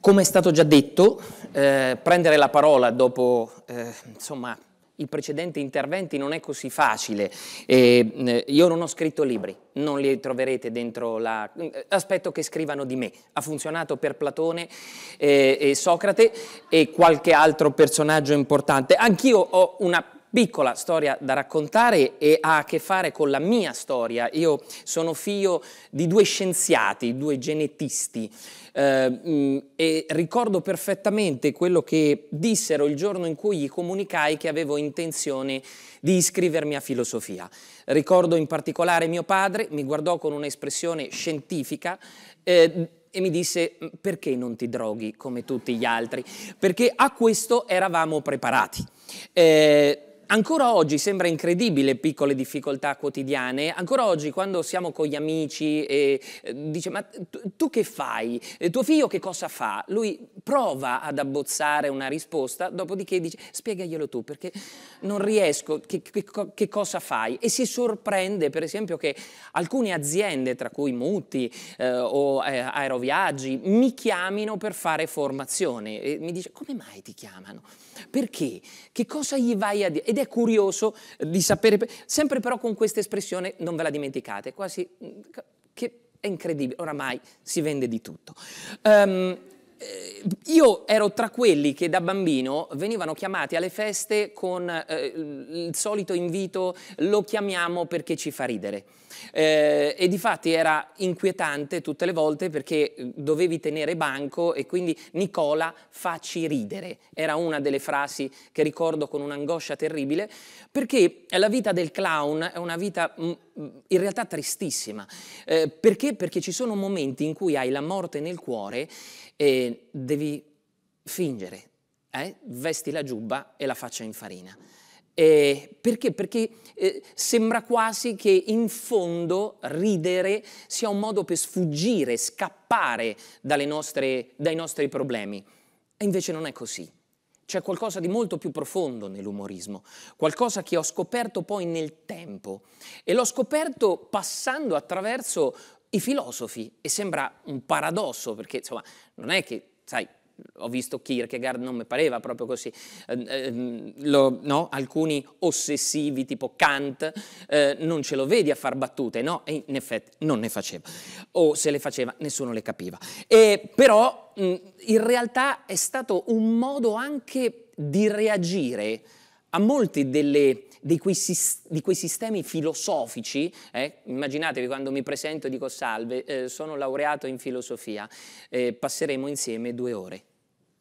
Come è stato già detto, eh, prendere la parola dopo eh, insomma, i precedenti interventi non è così facile. Eh, io non ho scritto libri, non li troverete dentro la... Eh, aspetto che scrivano di me. Ha funzionato per Platone eh, e Socrate e qualche altro personaggio importante. Anch'io ho una piccola storia da raccontare e ha a che fare con la mia storia. Io sono figlio di due scienziati, due genetisti eh, mm, e ricordo perfettamente quello che dissero il giorno in cui gli comunicai che avevo intenzione di iscrivermi a filosofia. Ricordo in particolare mio padre, mi guardò con un'espressione scientifica eh, e mi disse perché non ti droghi come tutti gli altri? Perché a questo eravamo preparati. Eh, Ancora oggi sembra incredibile piccole difficoltà quotidiane, ancora oggi quando siamo con gli amici e eh, dice ma tu che fai? Eh, tuo figlio che cosa fa? Lui prova ad abbozzare una risposta, dopodiché dice spiegaglielo tu perché non riesco, che, che, che cosa fai? E si sorprende per esempio che alcune aziende, tra cui Muti eh, o eh, Aeroviaggi, mi chiamino per fare formazione e mi dice come mai ti chiamano? Perché? Che cosa gli vai a dire? ed è curioso eh, di sapere, sempre però con questa espressione non ve la dimenticate, quasi mm, che è incredibile, oramai si vende di tutto. Um, io ero tra quelli che da bambino venivano chiamati alle feste con eh, il solito invito lo chiamiamo perché ci fa ridere. Eh, e di fatti era inquietante tutte le volte perché eh, dovevi tenere banco e quindi Nicola facci ridere. Era una delle frasi che ricordo con un'angoscia terribile perché la vita del clown è una vita mm, mm, in realtà tristissima. Eh, perché? Perché ci sono momenti in cui hai la morte nel cuore e devi fingere, eh? vesti la giubba e la faccia in farina. Eh, perché? Perché eh, sembra quasi che in fondo ridere sia un modo per sfuggire, scappare nostre, dai nostri problemi. E invece non è così. C'è qualcosa di molto più profondo nell'umorismo, qualcosa che ho scoperto poi nel tempo e l'ho scoperto passando attraverso i filosofi e sembra un paradosso perché insomma non è che, sai, ho visto Kierkegaard, non mi pareva proprio così, eh, eh, lo, no? alcuni ossessivi tipo Kant, eh, non ce lo vedi a far battute, no? E in effetti non ne faceva, o se le faceva nessuno le capiva. E, però mh, in realtà è stato un modo anche di reagire a molti delle, di, quei, di, quei, sistemi filosofici, eh? immaginatevi quando mi presento e dico salve, eh, sono laureato in filosofia, eh, passeremo insieme due ore.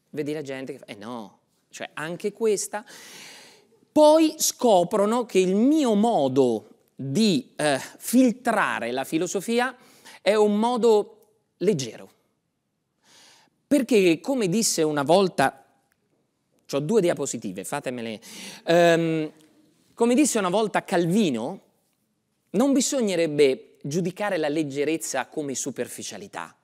Vedi la gente che fa, eh no, cioè anche questa. Poi scoprono che il mio modo di eh, filtrare la filosofia è un modo leggero. Perché, come disse una volta, ho due diapositive, fatemele, um, come disse una volta Calvino, non bisognerebbe giudicare la leggerezza come superficialità,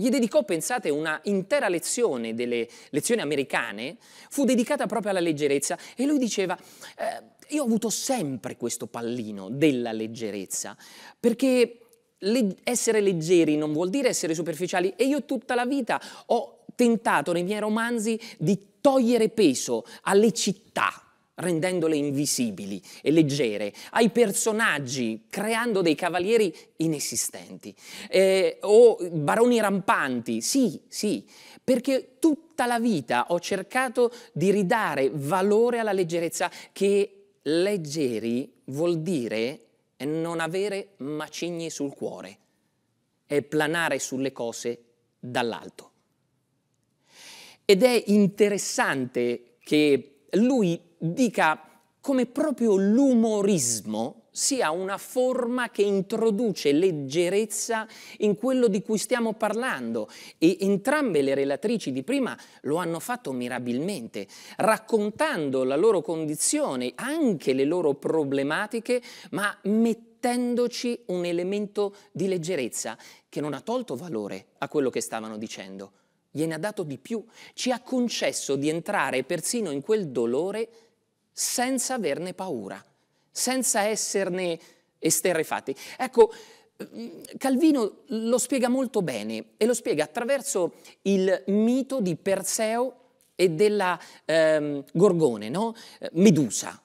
gli dedicò, pensate, una intera lezione delle lezioni americane, fu dedicata proprio alla leggerezza e lui diceva, eh, io ho avuto sempre questo pallino della leggerezza, perché le- essere leggeri non vuol dire essere superficiali e io tutta la vita ho tentato nei miei romanzi di togliere peso alle città, rendendole invisibili e leggere, ai personaggi creando dei cavalieri inesistenti eh, o baroni rampanti, sì, sì, perché tutta la vita ho cercato di ridare valore alla leggerezza che leggeri vuol dire non avere macigni sul cuore e planare sulle cose dall'alto. Ed è interessante che lui dica come proprio l'umorismo sia una forma che introduce leggerezza in quello di cui stiamo parlando e entrambe le relatrici di prima lo hanno fatto mirabilmente, raccontando la loro condizione, anche le loro problematiche, ma mettendoci un elemento di leggerezza che non ha tolto valore a quello che stavano dicendo, gliene ha dato di più, ci ha concesso di entrare persino in quel dolore senza averne paura, senza esserne esterrefatti. Ecco, mm, Calvino lo spiega molto bene e lo spiega attraverso il mito di Perseo e della ehm, Gorgone, no? Medusa.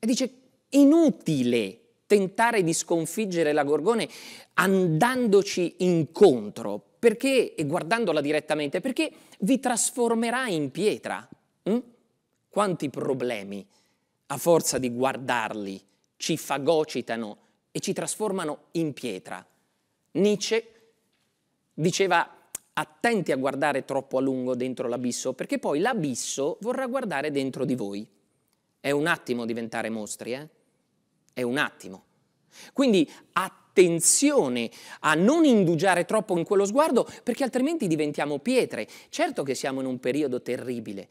E dice, inutile tentare di sconfiggere la Gorgone andandoci incontro perché, e guardandola direttamente, perché vi trasformerà in pietra. Mm? Quanti problemi a forza di guardarli, ci fagocitano e ci trasformano in pietra. Nietzsche diceva attenti a guardare troppo a lungo dentro l'abisso, perché poi l'abisso vorrà guardare dentro di voi. È un attimo diventare mostri, eh? È un attimo. Quindi attenzione a non indugiare troppo in quello sguardo, perché altrimenti diventiamo pietre. Certo che siamo in un periodo terribile,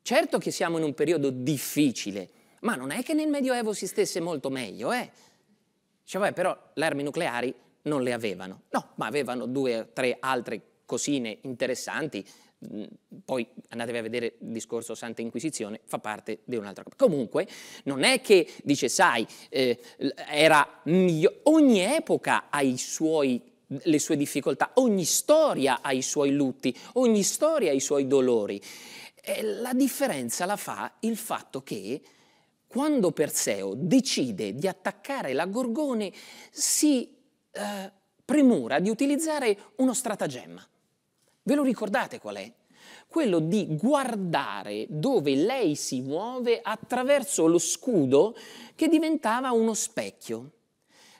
certo che siamo in un periodo difficile, ma non è che nel Medioevo si stesse molto meglio, eh? Cioè, però le armi nucleari non le avevano. No, ma avevano due o tre altre cosine interessanti. Mm, poi andatevi a vedere il discorso Santa Inquisizione, fa parte di un'altra cosa. Comunque, non è che dice, sai, eh, miglio... ogni epoca ha i suoi le sue difficoltà, ogni storia ha i suoi lutti, ogni storia ha i suoi dolori. E la differenza la fa il fatto che quando Perseo decide di attaccare la Gorgone, si eh, premura di utilizzare uno stratagemma. Ve lo ricordate qual è? Quello di guardare dove lei si muove attraverso lo scudo che diventava uno specchio.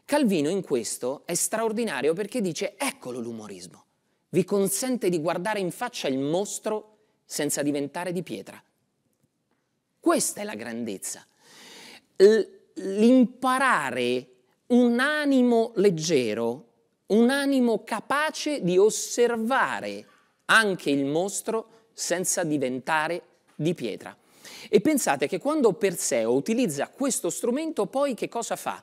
Calvino in questo è straordinario perché dice eccolo l'umorismo, vi consente di guardare in faccia il mostro senza diventare di pietra. Questa è la grandezza l'imparare un animo leggero, un animo capace di osservare anche il mostro senza diventare di pietra. E pensate che quando Perseo utilizza questo strumento, poi che cosa fa?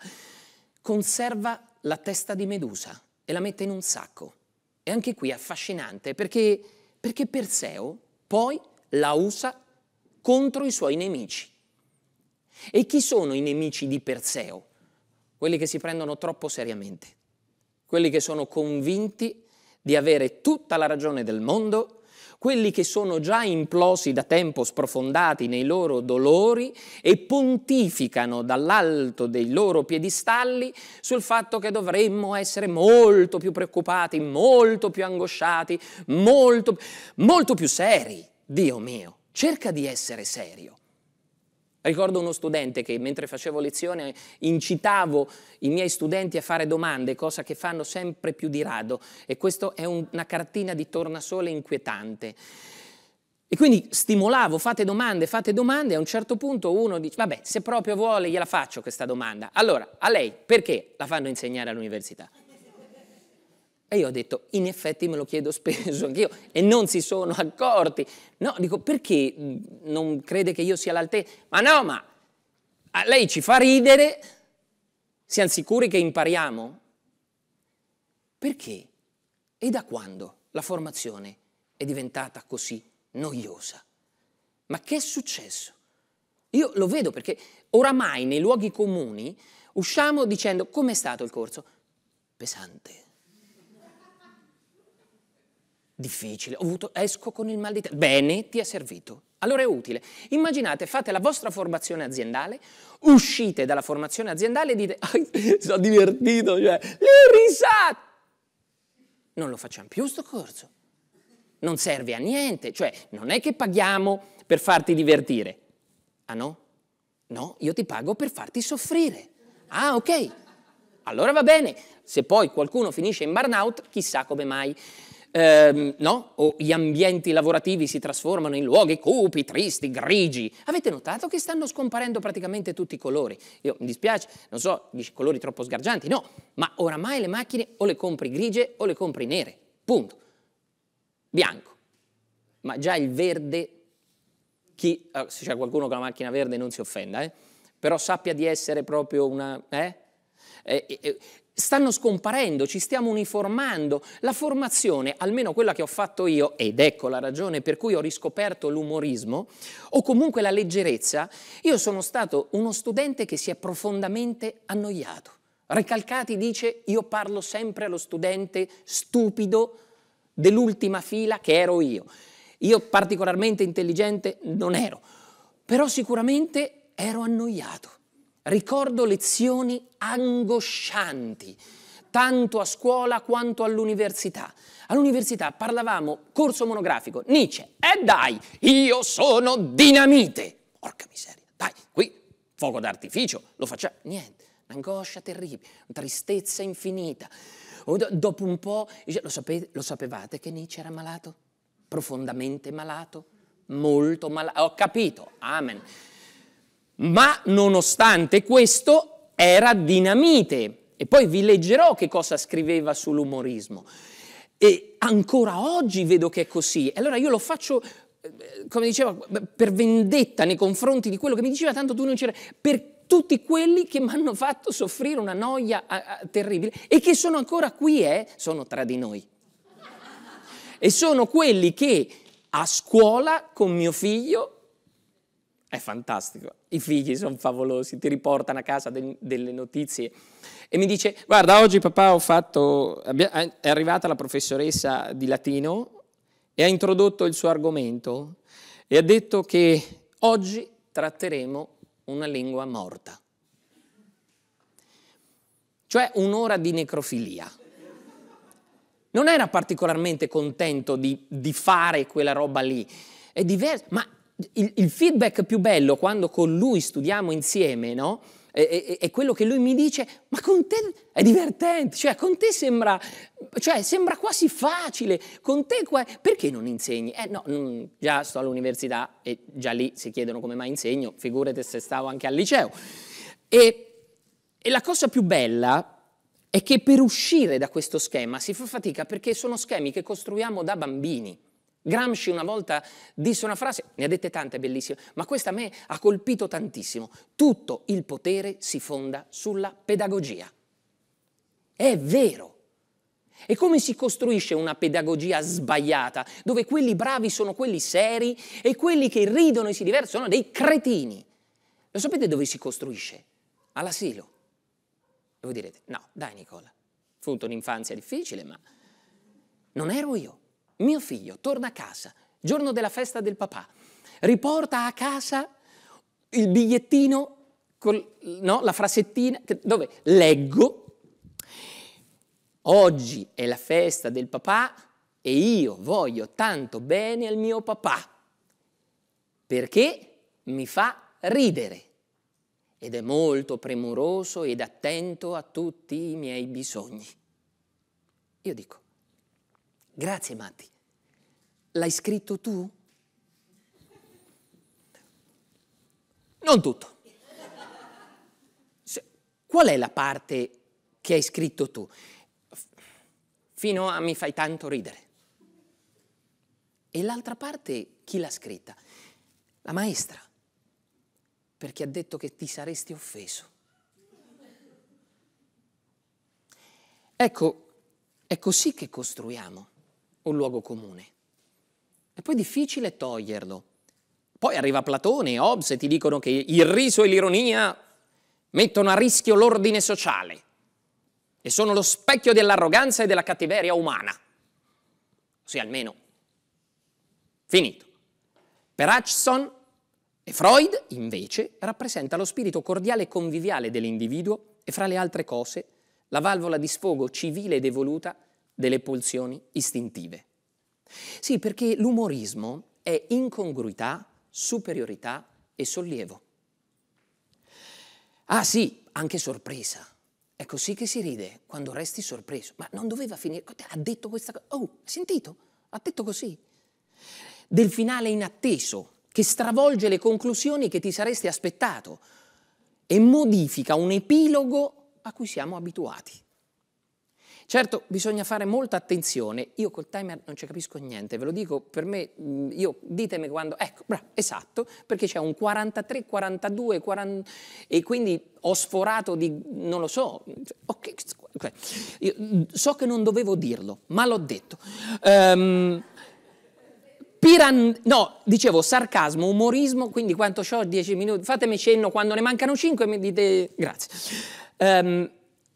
Conserva la testa di Medusa e la mette in un sacco. E anche qui è affascinante perché, perché Perseo poi la usa contro i suoi nemici. E chi sono i nemici di Perseo? Quelli che si prendono troppo seriamente, quelli che sono convinti di avere tutta la ragione del mondo, quelli che sono già implosi da tempo, sprofondati nei loro dolori e pontificano dall'alto dei loro piedistalli sul fatto che dovremmo essere molto più preoccupati, molto più angosciati, molto, molto più seri. Dio mio, cerca di essere serio. Ricordo uno studente che mentre facevo lezione incitavo i miei studenti a fare domande, cosa che fanno sempre più di rado e questa è un, una cartina di tornasole inquietante. E quindi stimolavo, fate domande, fate domande, e a un certo punto uno dice, vabbè, se proprio vuole gliela faccio questa domanda. Allora, a lei perché la fanno insegnare all'università? E io ho detto, in effetti me lo chiedo spesso anch'io, e non si sono accorti. No, dico, perché mhmm, non crede che io sia l'altezza? Ma no, ma ah, lei ci fa ridere, siamo sicuri che impariamo? Perché? E da quando la formazione è diventata così noiosa? Ma che è successo? Io lo vedo perché oramai nei luoghi comuni usciamo dicendo com'è stato il corso? Pesante difficile, ho avuto, esco con il mal di testa. Bene, ti è servito. Allora è utile. Immaginate, fate la vostra formazione aziendale, uscite dalla formazione aziendale e dite, oh, sono divertito, cioè, le risate. Non lo facciamo più sto corso. Non serve a niente, cioè, non è che paghiamo per farti divertire. Ah no? No, io ti pago per farti soffrire. Ah, ok. Allora va bene. Se poi qualcuno finisce in burnout, chissà come mai ehm, no? o gli ambienti lavorativi si trasformano in luoghi cupi, tristi, grigi. Avete notato che stanno scomparendo praticamente tutti i colori? Io mi dispiace, non so, dici colori troppo sgargianti, no, ma oramai le macchine o le compri grigie o le compri nere, punto. Bianco. Ma già il verde, chi, ah, se c'è qualcuno con la macchina verde non si offenda, eh? però sappia di essere proprio una... Eh? Eh, e, eh, eh, stanno scomparendo, ci stiamo uniformando. La formazione, almeno quella che ho fatto io, ed ecco la ragione per cui ho riscoperto l'umorismo, o comunque la leggerezza, io sono stato uno studente che si è profondamente annoiato. Recalcati dice io parlo sempre allo studente stupido dell'ultima fila che ero io. Io particolarmente intelligente non ero, però sicuramente ero annoiato. Ricordo lezioni angoscianti, tanto a scuola quanto all'università. All'università parlavamo, corso monografico, Nietzsche, e dai, io sono dinamite. Porca miseria, dai, qui fuoco d'artificio, lo facciamo, niente, un'angoscia terribile, una tristezza infinita. Dopo un po', lo, sapete, lo sapevate che Nietzsche era malato? Profondamente malato? Molto malato? Ho capito, amen ma nonostante questo era dinamite. E poi vi leggerò che cosa scriveva sull'umorismo. E ancora oggi vedo che è così. Allora io lo faccio eh, come diceva, per vendetta nei confronti di quello che mi diceva, tanto tu non c'era, per tutti quelli che mi hanno fatto soffrire una noia a, a, terribile e che sono ancora qui, eh, sono tra di noi. E sono quelli che a scuola con mio figlio è fantastico, i figli sono favolosi, ti riportano a casa de delle notizie. E mi dice, guarda, oggi papà ho fatto, è arrivata la professoressa di latino e ha introdotto il suo argomento e ha detto che oggi tratteremo una lingua morta. Cioè un'ora di necrofilia. Non era particolarmente contento di, di fare quella roba lì, è diverso, ma il, il, feedback più bello quando con lui studiamo insieme, no? È, è, è, quello che lui mi dice, ma con te è divertente, cioè con te sembra, cioè, sembra quasi facile, con te qua, perché non insegni? Eh no, mm, già sto all'università e già lì si chiedono come mai insegno, figurate se stavo anche al liceo. E, e la cosa più bella è che per uscire da questo schema si fa fatica perché sono schemi che costruiamo da bambini. Gramsci una volta disse una frase, ne ha dette tante bellissime, ma questa a me ha colpito tantissimo. Tutto il potere si fonda sulla pedagogia. È vero. E come si costruisce una pedagogia sbagliata, dove quelli bravi sono quelli seri e quelli che ridono e si divertono sono dei cretini? Lo sapete dove si costruisce? All'asilo. E voi direte, no, dai Nicola, fu un'infanzia difficile, ma non ero io mio figlio torna a casa, giorno della festa del papà, riporta a casa il bigliettino, col, no, la frasettina, dove leggo, oggi è la festa del papà e io voglio tanto bene al mio papà, perché mi fa ridere ed è molto premuroso ed attento a tutti i miei bisogni. Io dico, Grazie Matti. L'hai scritto tu? Non tutto. Qual è la parte che hai scritto tu? Fino a mi fai tanto ridere. E l'altra parte chi l'ha scritta? La maestra, perché ha detto che ti saresti offeso. Ecco, è così che costruiamo un luogo comune. E poi difficile toglierlo. Poi arriva Platone e Hobbes e ti dicono che il riso e l'ironia mettono a rischio l'ordine sociale e sono lo specchio dell'arroganza e della cattiveria umana. Sì, almeno. Finito. Per Hutchison e Freud, invece, rappresenta lo spirito cordiale e conviviale dell'individuo e, fra le altre cose, la valvola di sfogo civile ed evoluta delle pulsioni istintive. Sì, perché l'umorismo è incongruità, superiorità e sollievo. Ah sì, anche sorpresa. È così che si ride quando resti sorpreso. Ma non doveva finire. Ha detto questa cosa. Oh, hai sentito? Ha detto così. Del finale inatteso, che stravolge le conclusioni che ti saresti aspettato e modifica un epilogo a cui siamo abituati. Certo, bisogna fare molta attenzione. Io col timer non ci capisco niente, ve lo dico per me, io, ditemi quando. Ecco, bravo, esatto, perché c'è un 43, 42, 40, e quindi ho sforato di, non lo so, okay, okay. so che non dovevo dirlo, ma l'ho detto. Um, Piran... No, dicevo sarcasmo, umorismo, quindi quanto ho? 10 minuti, fatemi cenno quando ne mancano 5 mi dite grazie. Um,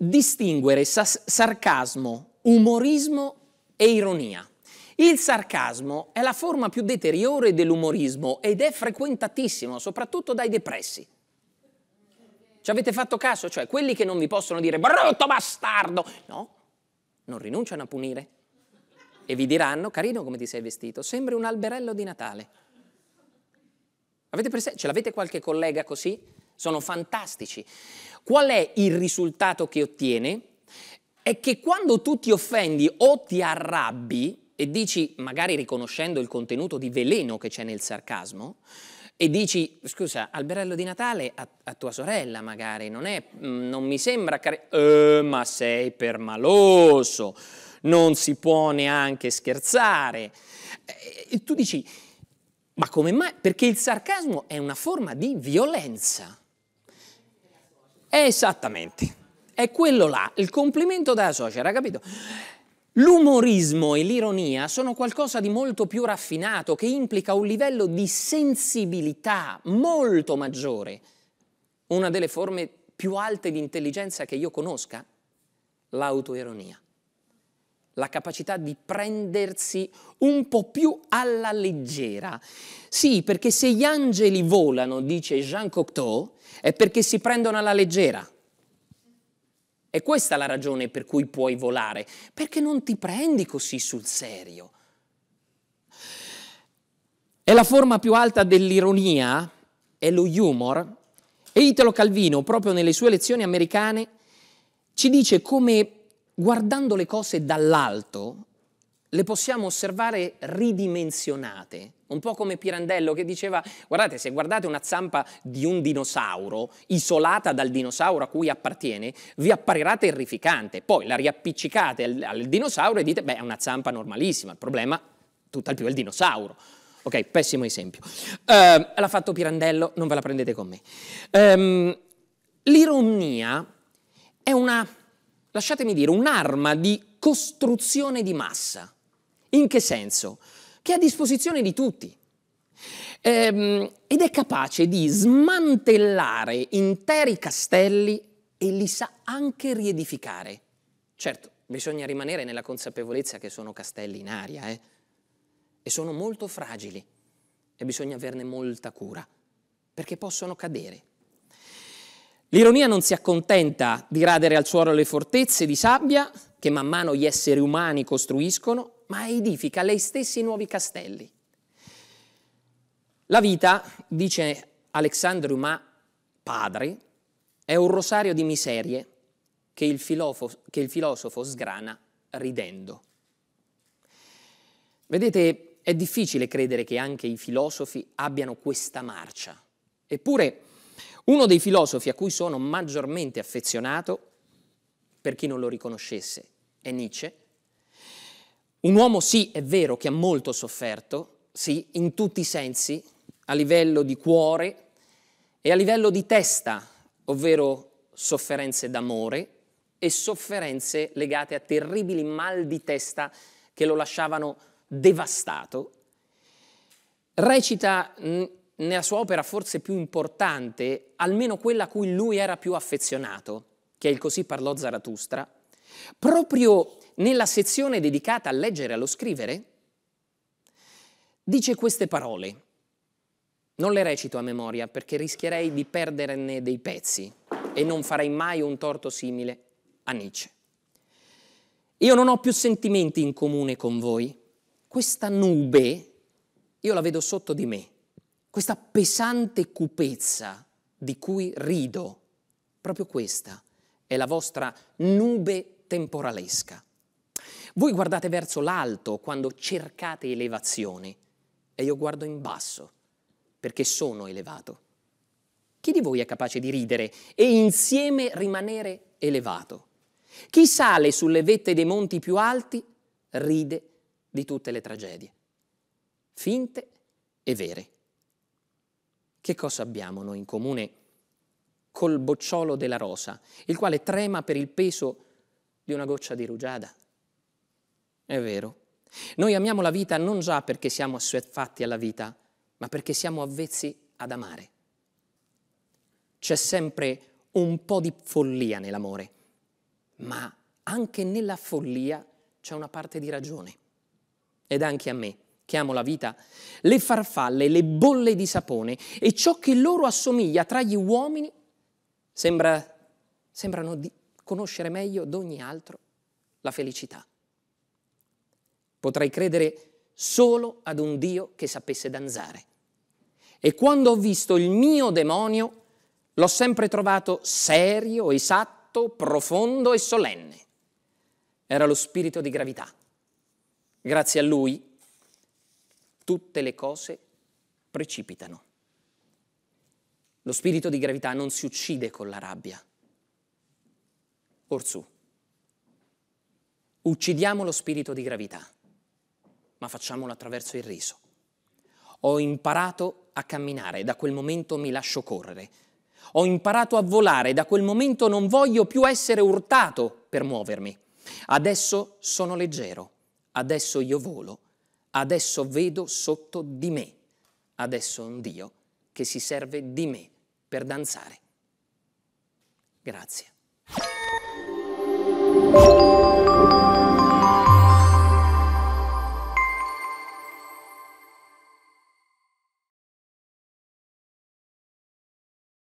distinguere sarcasmo, umorismo e ironia. Il sarcasmo è la forma più deteriore dell'umorismo ed è frequentatissimo, soprattutto dai depressi. Ci avete fatto caso? Cioè, quelli che non vi possono dire brutto bastardo, no, non rinunciano a punire. E vi diranno, carino come ti sei vestito, sembri un alberello di Natale. Avete presente? Ce l'avete qualche collega così? sono fantastici. Qual è il risultato che ottiene? È che quando tu ti offendi o ti arrabbi e dici, magari riconoscendo il contenuto di veleno che c'è nel sarcasmo, e dici, scusa, alberello di Natale a, a tua sorella magari, non, è, mm, non mi sembra... Care- eh, ma sei permaloso, non si può neanche scherzare. Eh, e tu dici, ma come mai? Perché il sarcasmo è una forma di violenza. Esattamente, è quello là, il complimento della suocera, capito? L'umorismo e l'ironia sono qualcosa di molto più raffinato che implica un livello di sensibilità molto maggiore. Una delle forme più alte di intelligenza che io conosca, l'autoironia la capacità di prendersi un po' più alla leggera. Sì, perché se gli angeli volano, dice Jean Cocteau, è perché si prendono alla leggera. E questa è la ragione per cui puoi volare, perché non ti prendi così sul serio. È la forma più alta dell'ironia, è lo humor, e Italo Calvino, proprio nelle sue lezioni americane, ci dice come guardando le cose dall'alto, le possiamo osservare ridimensionate, un po' come Pirandello che diceva, guardate, se guardate una zampa di un dinosauro isolata dal dinosauro a cui appartiene, vi apparirà terrificante, poi la riappiccicate al, al dinosauro e dite, beh, è una zampa normalissima, il problema tutt'al più è il dinosauro. Ok, pessimo esempio. Uh, l'ha fatto Pirandello, non ve la prendete con me. Um, l'ironia è una lasciatemi dire, un'arma di costruzione di massa. In che senso? Che è a disposizione di tutti ehm, ed è capace di smantellare interi castelli e li sa anche riedificare. Certo, bisogna rimanere nella consapevolezza che sono castelli in aria eh? e sono molto fragili e bisogna averne molta cura perché possono cadere. L'ironia non si accontenta di radere al suolo le fortezze di sabbia che man mano gli esseri umani costruiscono, ma edifica lei stessi nuovi castelli. La vita, dice Alexandre Dumas, padre, è un rosario di miserie che il, filofo, che il filosofo sgrana ridendo. Vedete, è difficile credere che anche i filosofi abbiano questa marcia. Eppure, uno dei filosofi a cui sono maggiormente affezionato, per chi non lo riconoscesse, è Nietzsche. Un uomo sì, è vero, che ha molto sofferto, sì, in tutti i sensi, a livello di cuore e a livello di testa, ovvero sofferenze d'amore e sofferenze legate a terribili mal di testa che lo lasciavano devastato. Recita nella sua opera forse più importante, almeno quella a cui lui era più affezionato, che è il Così parlò Zarathustra, proprio nella sezione dedicata a leggere e allo scrivere, dice queste parole. Non le recito a memoria perché rischierei di perderne dei pezzi e non farei mai un torto simile a Nietzsche. Io non ho più sentimenti in comune con voi. Questa nube io la vedo sotto di me questa pesante cupezza di cui rido, proprio questa è la vostra nube temporalesca. Voi guardate verso l'alto quando cercate elevazione e io guardo in basso perché sono elevato. Chi di voi è capace di ridere e insieme rimanere elevato? Chi sale sulle vette dei monti più alti ride di tutte le tragedie, finte e vere. Che cosa abbiamo noi in comune col bocciolo della rosa, il quale trema per il peso di una goccia di rugiada? È vero. Noi amiamo la vita non già perché siamo assuefatti alla vita, ma perché siamo avvezzi ad amare. C'è sempre un po' di follia nell'amore, ma anche nella follia c'è una parte di ragione. Ed anche a me che amo la vita, le farfalle, le bolle di sapone e ciò che loro assomiglia tra gli uomini sembra, sembrano di conoscere meglio d'ogni altro la felicità. Potrei credere solo ad un Dio che sapesse danzare. E quando ho visto il mio demonio, l'ho sempre trovato serio, esatto, profondo e solenne. Era lo spirito di gravità. Grazie a lui tutte le cose precipitano. Lo spirito di gravità non si uccide con la rabbia. Orsù. Uccidiamo lo spirito di gravità, ma facciamolo attraverso il riso. Ho imparato a camminare, da quel momento mi lascio correre. Ho imparato a volare, da quel momento non voglio più essere urtato per muovermi. Adesso sono leggero, adesso io volo Adesso vedo sotto di me, adesso un Dio che si serve di me per danzare. Grazie.